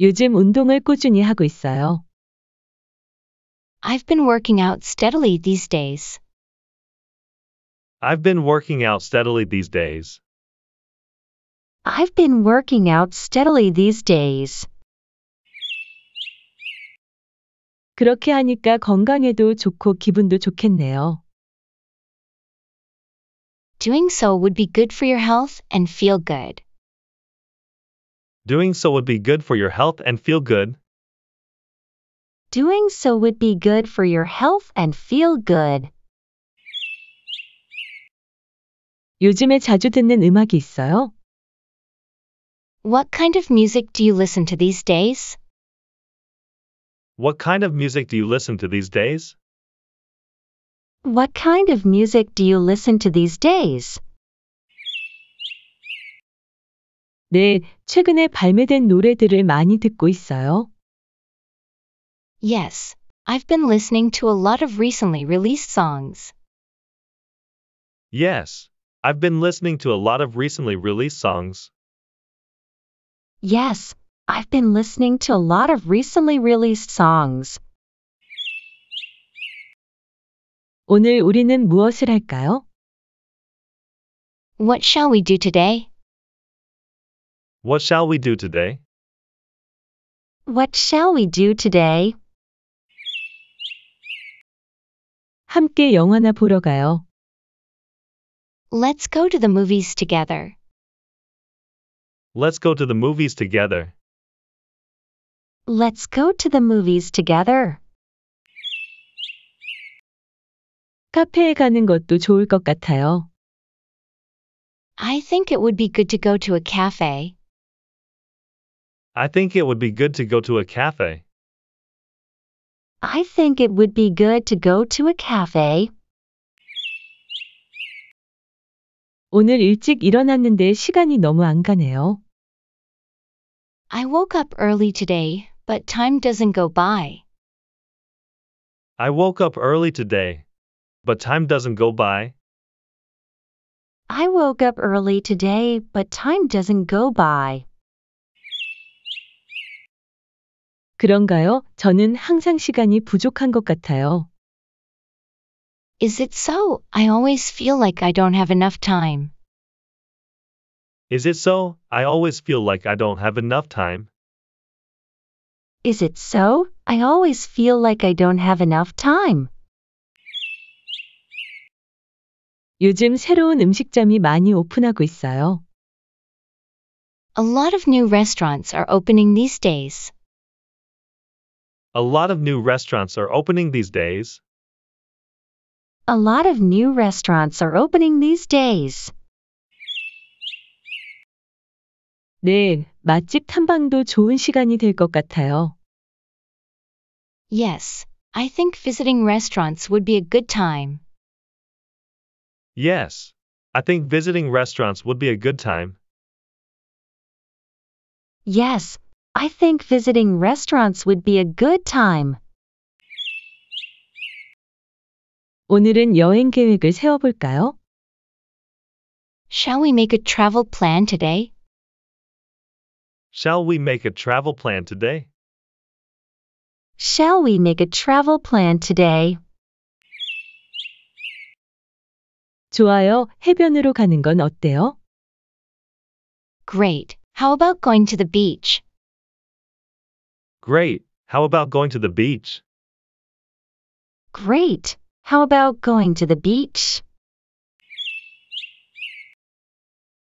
요즘 운동을 꾸준히 하고 있어요. I've been working out steadily these days. I've been working out steadily these days. I've been working out steadily these days. 그렇게 하니까 건강에도 좋고 기분도 좋겠네요. Doing so would be good for your health and feel good. Doing so would be good for your health and feel good. Doing so would be good for your health and feel good. 요즘에 자주 듣는 음악이 있어요? What kind of music do you listen to these days? What kind of music do you listen to these days? What kind of music do you listen to these days? 네, 최근에 발매된 노래들을 많이 듣고 있어요. Yes, I've been listening to a lot of recently released songs. Yes, I've been listening to a lot of recently released songs. Yes, I've been listening to a lot of recently released songs. 오늘 우리는 무엇을 할까요? What shall we do today? What shall we do today? What shall we do today? 함께 영화나 보러 가요. Let's go to the movies together. Let's go to the movies together. Let's go to the movies together. 카페에 가는 것도 좋을 것 같아요. I think it would be good to go to a cafe. I think it would be good to go to a cafe. I think it would be good to go to a cafe. 오늘 일찍 일어났는데 시간이 너무 안 가네요. I woke up early today, but time doesn't go by. I woke up early today, but time doesn't go by. I woke up early today, but time doesn't go by. 그런가요? 저는 항상 시간이 부족한 것 같아요. Is it so? I always feel like I don't have enough time. Is it so? I always feel like I don't have enough time. Is it so? I always feel like I don't have enough time. 요즘 새로운 음식점이 많이 오픈하고 있어요. A lot of new restaurants are opening these days. A lot of new restaurants are opening these days. A lot of new restaurants are opening these days. 내일 맛집 탐방도 좋은 시간이 될 같아요. Yes, I think visiting restaurants would be a good time. Yes, I think visiting restaurants would be a good time. Yes, I think visiting restaurants would be a good time. 오늘은 여행 계획을 세워볼까요? Shall we make a travel plan today? Shall we make a travel plan today? Shall we make a travel plan today? 좋아요. 해변으로 가는 건 어때요? Great. How about going to the beach? Great. How about going to the beach? Great. How about going to the beach?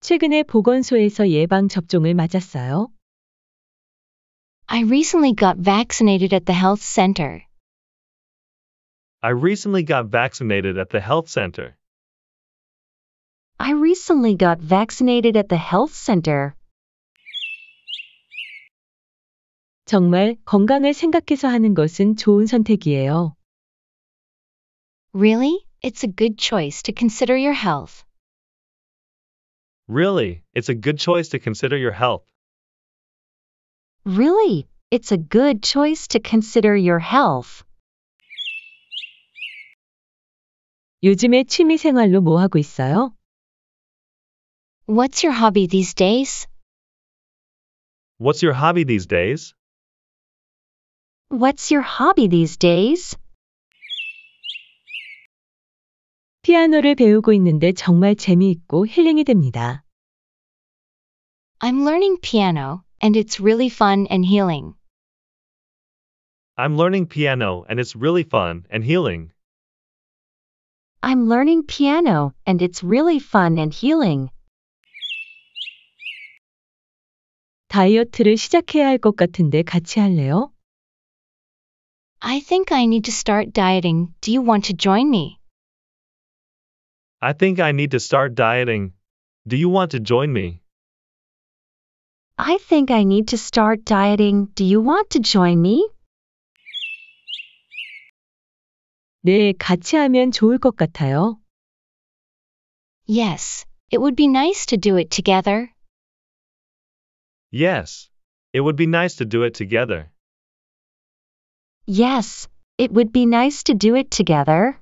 최근에 보건소에서 예방 접종을 맞았어요. I recently got vaccinated at the health center. I recently got vaccinated at the health center. I recently got vaccinated at the health center. 정말 건강을 생각해서 하는 것은 좋은 선택이에요. Really? It's a good choice to consider your health. Really? It's a good choice to consider your health. Really? It's a good choice to consider your health. 요즘에 취미 생활로 뭐 하고 있어요? What's your hobby these days? What's your hobby these days? What's your hobby these days? 피아노를 배우고 있는데 정말 재미있고 힐링이 됩니다. I'm learning piano, and it's really fun and healing. I'm learning piano, and it's really fun and healing. I'm learning piano, and it's really fun and healing. 다이어트를 시작해야 할 같은데 같이 할래요? I think I need to start dieting. Do you want to join me? I think I need to start dieting. Do you want to join me? I think I need to start dieting. Do you want to join me? 네, 같이 하면 좋을 것 같아요. Yes, it would be nice to do it together. Yes, it would be nice to do it together. Yes, it would be nice to do it together.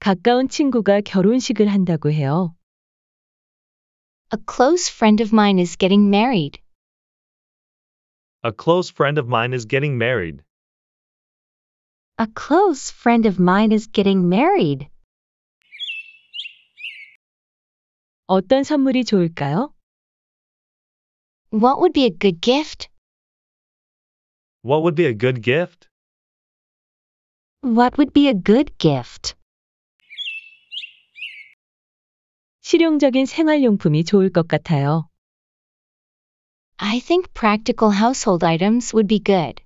가까운 친구가 결혼식을 한다고 해요. A close friend of mine is getting married. A close friend of mine is getting married. A close friend of mine is getting married. 어떤 선물이 좋을까요? What would be a good gift? What would be a good gift? What would be a good gift? 실용적인 생활용품이 좋을 것 같아요. I think practical household items would be good.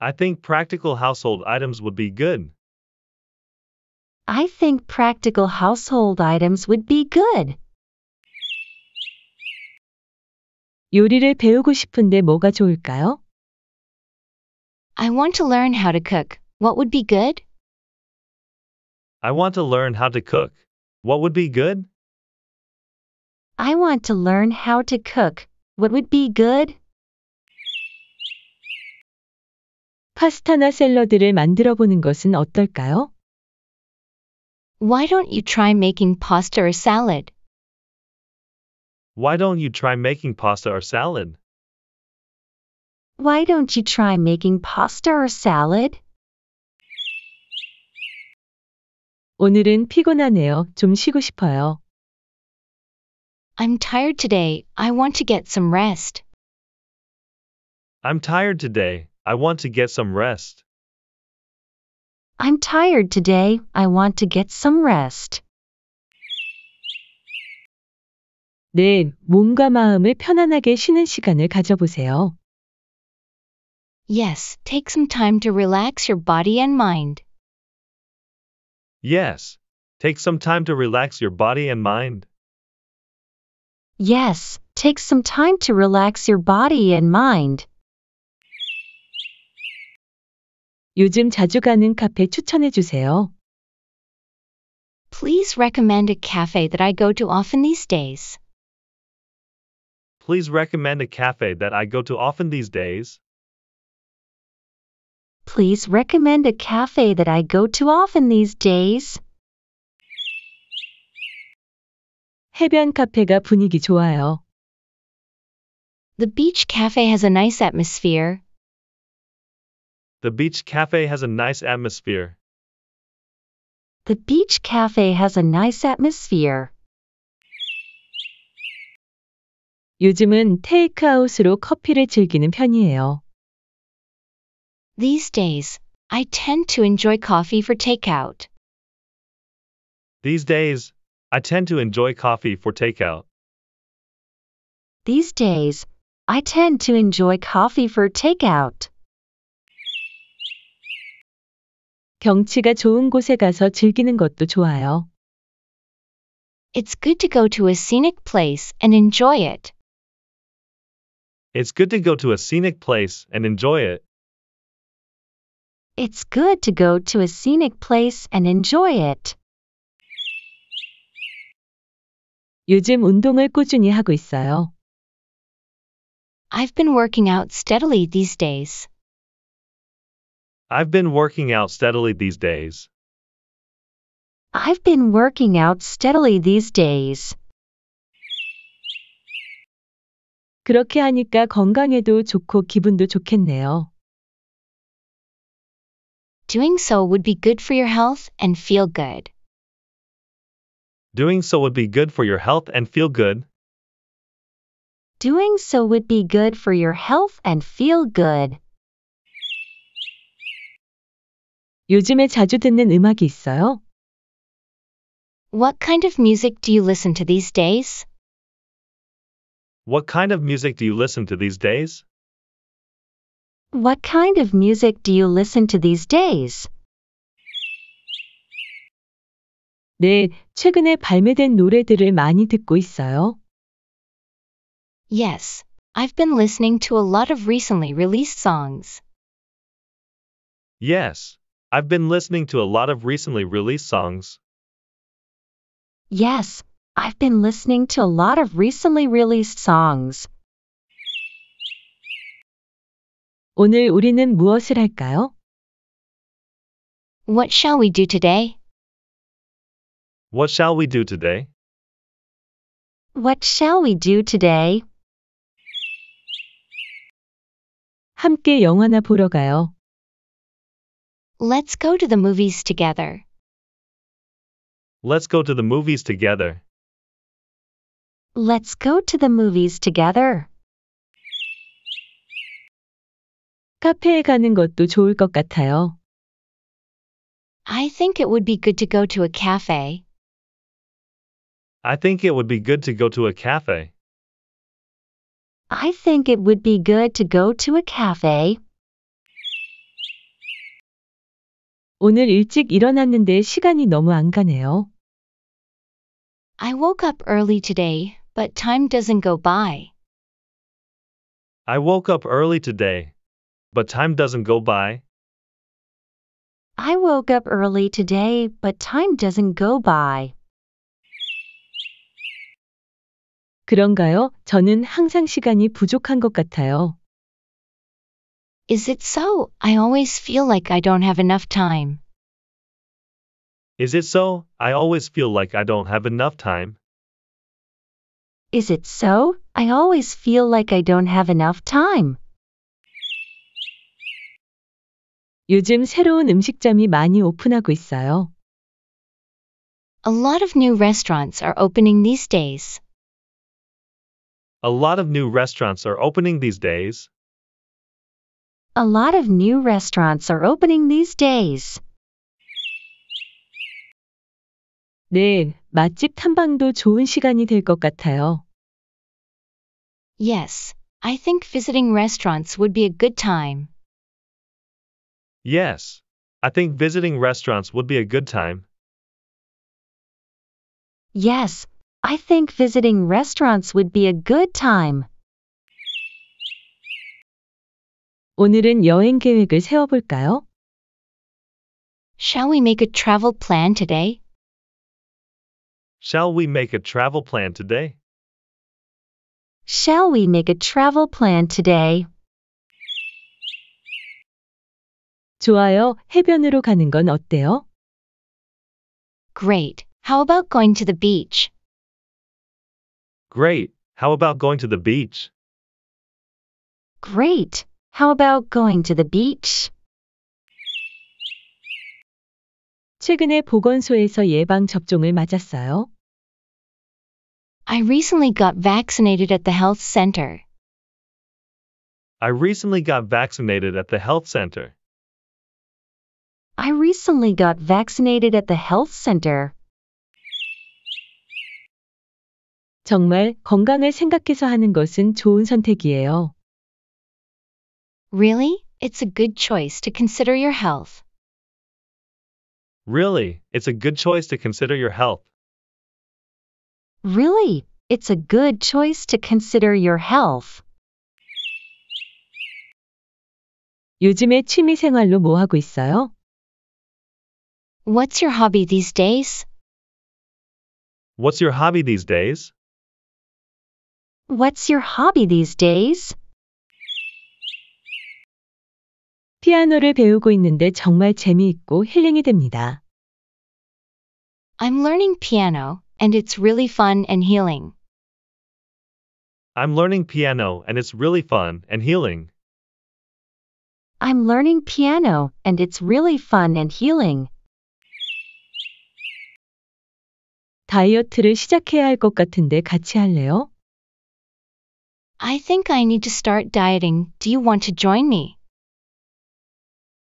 I think practical household items would be good. I think practical household items would be good. 요리를 배우고 싶은데 뭐가 좋을까요? I want to learn how to cook. What would be good? I want to learn how to cook. What would be good? I want to learn how to cook. What would be good? 파스타나 샐러드를 만들어 보는 것은 어떨까요? Why don't you try making pasta or salad? Why don't you try making pasta or salad? Why don't you try making pasta or salad? 오늘은 피곤하네요. 좀 쉬고 싶어요. I'm tired today. I want to get some rest. I'm tired today. I want to get some rest. I'm tired today. I want to get some rest. 내 몸과 마음을 편안하게 쉬는 시간을 가져보세요. Yes, take some time to relax your body and mind. Yes, take some time to relax your body and mind. Yes, take some time to relax your body and mind. 요즘 자주 가는 카페 추천해 주세요. Please recommend a cafe that I go to often these days. Please recommend a cafe that I go to often these days. Please recommend a cafe that I go to often these days. 해변 카페가 분위기 좋아요. The beach cafe has a nice atmosphere. The beach cafe has a nice atmosphere. The beach cafe has a nice atmosphere. 요즘은 테이크아웃으로 커피를 즐기는 편이에요. These days, I tend to enjoy coffee for takeout. These days, I tend to enjoy coffee for takeout. These days, I tend to enjoy coffee for takeout. 경치가 좋은 곳에 가서 즐기는 것도 좋아요. It's good to go to a scenic place and enjoy it. It's good to go to a scenic place and enjoy it. It's good to go to a scenic place and enjoy it. 요즘 운동을 꾸준히 하고 있어요. I've been working out steadily these days. I've been working out steadily these days. I've been working out steadily these days. 그렇게 하니까 건강에도 좋고 기분도 좋겠네요. Doing so would be good for your health and feel good. Doing so would be good for your health and feel good. Doing so would be good for your health and feel good. 요즘에 자주 듣는 음악이 있어요? What kind of music do you listen to these days? What kind of music do you listen to these days? What kind of music do you listen to these days? 네, 최근에 발매된 노래들을 많이 듣고 있어요. Yes, I've been listening to a lot of recently released songs. Yes, I've been listening to a lot of recently released songs. Yes, I've been listening to a lot of recently released songs. 오늘 우리는 무엇을 할까요? What shall we do today? What shall we do today? What shall we do today? 함께 영화나 보러 가요. Let's go to the movies together. Let's go to the movies together. Let's go to the movies together. 카페에 가는 것도 좋을 것 같아요. I think it would be good to go to a cafe. I think it would be good to go to a cafe. I think it would be good to go to a cafe. 오늘 일찍 일어났는데 시간이 너무 안 가네요. I woke up early today, but time doesn't go by. I woke up early today. But time doesn't go by. I woke up early today, but time doesn't go by. 그런가요? 저는 항상 시간이 부족한 것 같아요. Is it so? I always feel like I don't have enough time. Is it so? I always feel like I don't have enough time. Is it so? I always feel like I don't have enough time. 요즘 새로운 음식점이 많이 오픈하고 있어요. A lot of new restaurants are opening these days. A lot of new restaurants are opening these days. A lot of new restaurants are opening these days. 네, 맛집 탐방도 좋은 시간이 같아요. Yes, I think visiting restaurants would be a good time. Yes, I think visiting restaurants would be a good time. Yes, I think visiting restaurants would be a good time. 오늘은 여행 계획을 세워볼까요? Shall we make a travel plan today? Shall we make a travel plan today? Shall we make a travel plan today? 좋아요. 해변으로 가는 건 어때요? Great. How about going to the beach? Great. How about going to the beach? Great. How about going to the beach? 최근에 보건소에서 예방 접종을 맞았어요. I recently got vaccinated at the health center. I recently got vaccinated at the health center. I recently got vaccinated at the health center. 정말 건강을 생각해서 하는 것은 좋은 선택이에요. Really? It's a good choice to consider your health. Really, it's a good choice to consider your health. Really, it's a good choice to consider your health. 요즘에 취미 생활로 뭐 하고 있어요? What's your hobby these days? What's your hobby these days? What's your hobby these days? 피아노를 배우고 있는데 정말 재미있고 힐링이 됩니다. I'm learning piano and it's really fun and healing. I'm learning piano and it's really fun and healing. I'm learning piano and it's really fun and healing. 다이어트를 시작해야 같은데 같이 할래요? I think I need to start dieting. Do you want to join me?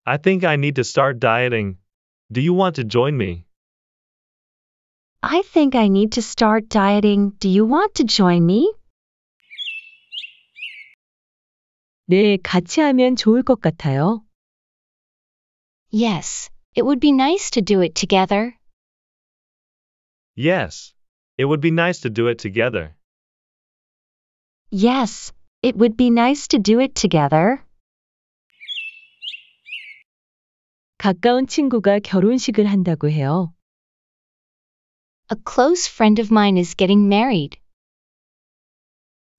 I think I need to start dieting. Do you want to join me? I think I need to start dieting. Do you want to join me? 네, 같이 하면 좋을 것 같아요. Yes, it would be nice to do it together. Yes, it would be nice to do it together. Yes, it would be nice to do it together. 가까운 친구가 결혼식을 한다고 해요. A close friend of mine is getting married.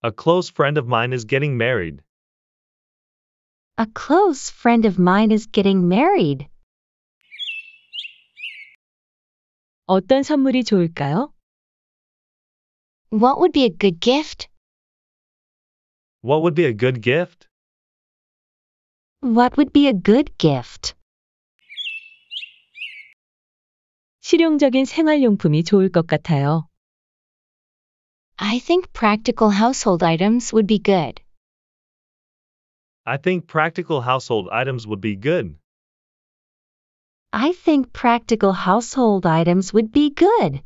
A close friend of mine is getting married. A close friend of mine is getting married. 어떤 선물이 좋을까요? What would be a good gift? What would be a good gift? What would be a good gift? 실용적인 생활용품이 좋을 것 같아요. I think practical household items would be good. I think practical household items would be good. I think practical household items would be good.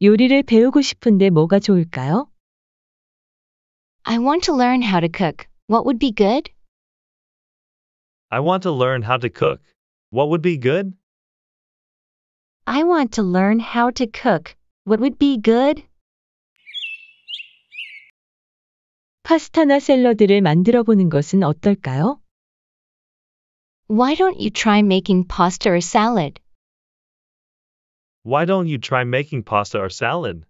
요리를 배우고 싶은데 뭐가 좋을까요? I want to learn how to cook. What would be good? I want to learn how to cook. What would be good? I want to learn how to cook. What would be good? 파스타나 샐러드를 만들어 보는 것은 어떨까요? Why don't you try making pasta or salad? Why don't you try making pasta or salad?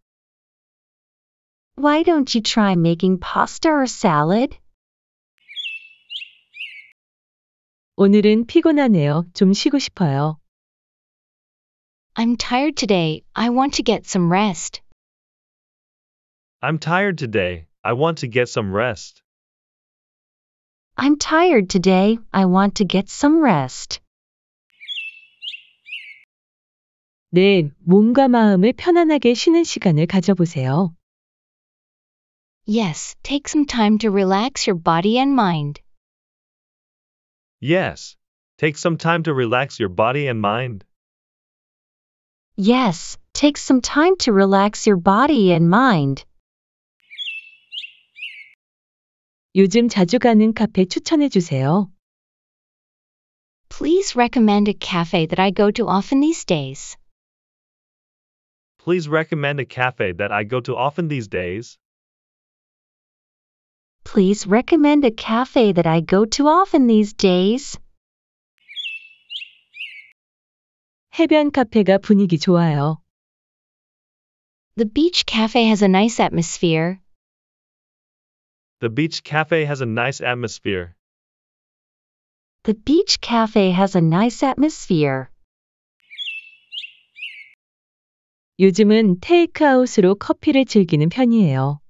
Why don't you try making pasta or salad? 오늘은 피곤하네요. 좀 쉬고 싶어요. I'm tired today. I want to get some rest. I'm tired today. I want to get some rest. I'm tired today. I want to get some rest. 네, 몸과 마음을 편안하게 쉬는 시간을 가져보세요. Yes, take some time to relax your body and mind. Yes. Take some time to relax your body and mind. Yes, take some time to relax your body and mind. 요즘 자주 가는 카페 추천해 주세요. Please recommend a cafe that I go to often these days. Please recommend a cafe that I go to often these days. Please recommend a cafe that I go to often these days. 해변 카페가 분위기 좋아요. The beach cafe has a nice atmosphere. The beach cafe has a nice atmosphere. The beach cafe has a nice atmosphere. 요즘은 테이크아웃으로 커피를 즐기는 편이에요.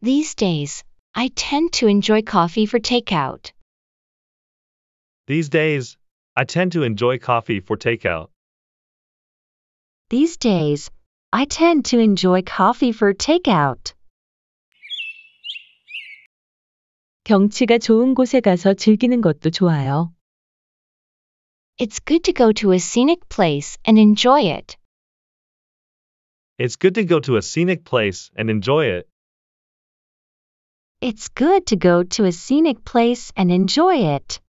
These days, I tend to enjoy coffee for takeout. These days, I tend to enjoy coffee for takeout. These days, I tend to enjoy coffee for takeout. 경치가 좋은 곳에 가서 즐기는 것도 좋아요. It's good to go to a scenic place and enjoy it. It's good to go to a scenic place and enjoy it. It's good to go to a scenic place and enjoy it.